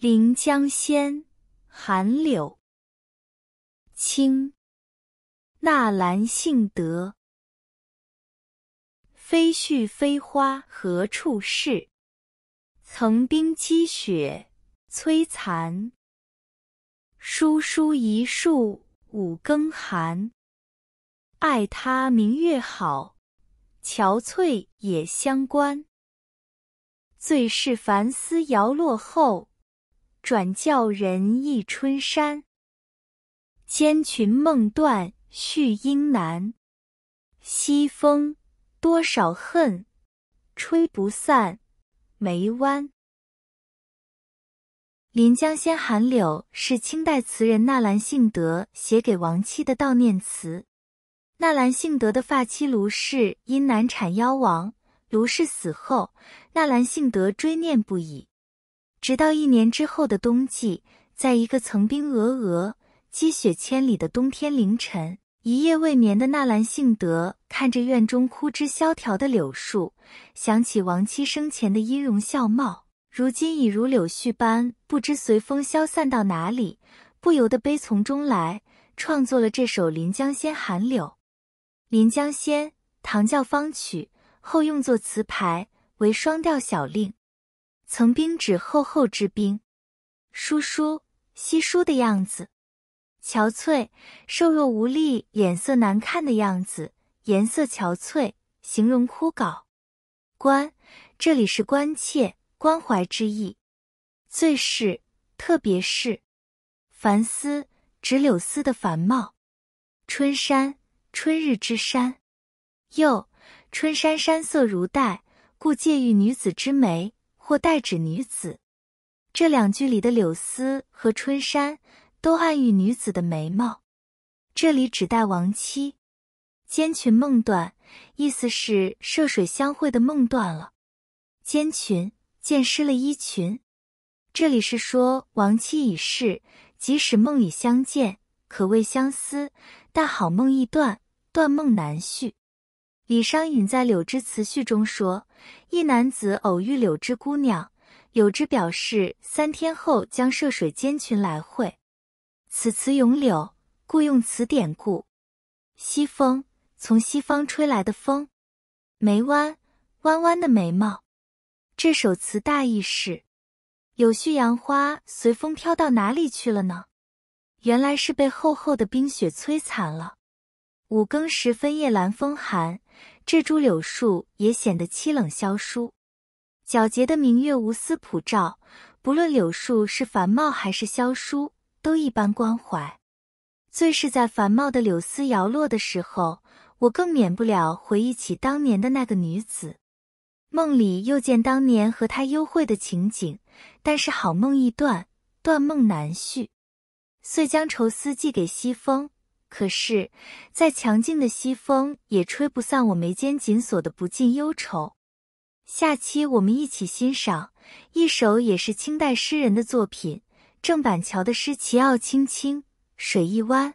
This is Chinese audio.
《临江仙·韩柳》清·纳兰性德。飞絮飞花何处是？层冰积雪摧残。疏疏一树五更寒。爱他明月好，憔悴也相关。最是繁丝摇落后。转教人忆春山，千群梦断续音难。西风多少恨，吹不散眉弯。《临江仙·寒柳》是清代词人纳兰性德写给亡妻的悼念词。纳兰性德的发妻卢氏因难产夭亡，卢氏死后，纳兰性德追念不已。直到一年之后的冬季，在一个层冰峨峨、积雪千里的冬天凌晨，一夜未眠的纳兰性德看着院中枯枝萧条的柳树，想起亡妻生前的音容笑貌，如今已如柳絮般不知随风消散到哪里，不由得悲从中来，创作了这首《临江仙·寒柳》。《临江仙》唐教方曲，后用作词牌，为双调小令。层冰指厚厚之冰，疏疏稀疏的样子，憔悴瘦弱无力，脸色难看的样子，颜色憔悴，形容枯槁。关这里是关切关怀之意。最是特别是繁丝指柳丝的繁茂，春山春日之山。又春山山色如黛，故借喻女子之美，或代指女子，这两句里的柳丝和春山都暗喻女子的眉毛，这里指代亡妻。湔裙梦断，意思是涉水相会的梦断了，湔裙见湿了衣裙。这里是说亡妻已逝，即使梦里相见，可谓相思，但好梦易断，断梦难续。李商隐在《柳枝词序》中说，一男子偶遇柳枝姑娘，柳枝表示三天后将涉水间群来会。此词咏柳，故用此典故。西风从西方吹来的风，眉弯弯弯的眉毛。这首词大意是：柳絮杨花随风飘到哪里去了呢？原来是被厚厚的冰雪摧残了。五更时分，夜阑风寒，这株柳树也显得凄冷萧疏。皎洁的明月无私普照，不论柳树是繁茂还是萧疏，都一般关怀。最是在繁茂的柳丝摇落的时候，我更免不了回忆起当年的那个女子，梦里又见当年和她幽会的情景。但是好梦易断，断梦难续，遂将愁思寄给西风。可是，再强劲的西风也吹不散我眉间紧锁的不尽忧愁。下期我们一起欣赏一首也是清代诗人的作品——郑板桥的诗《奇奥青青水一湾》。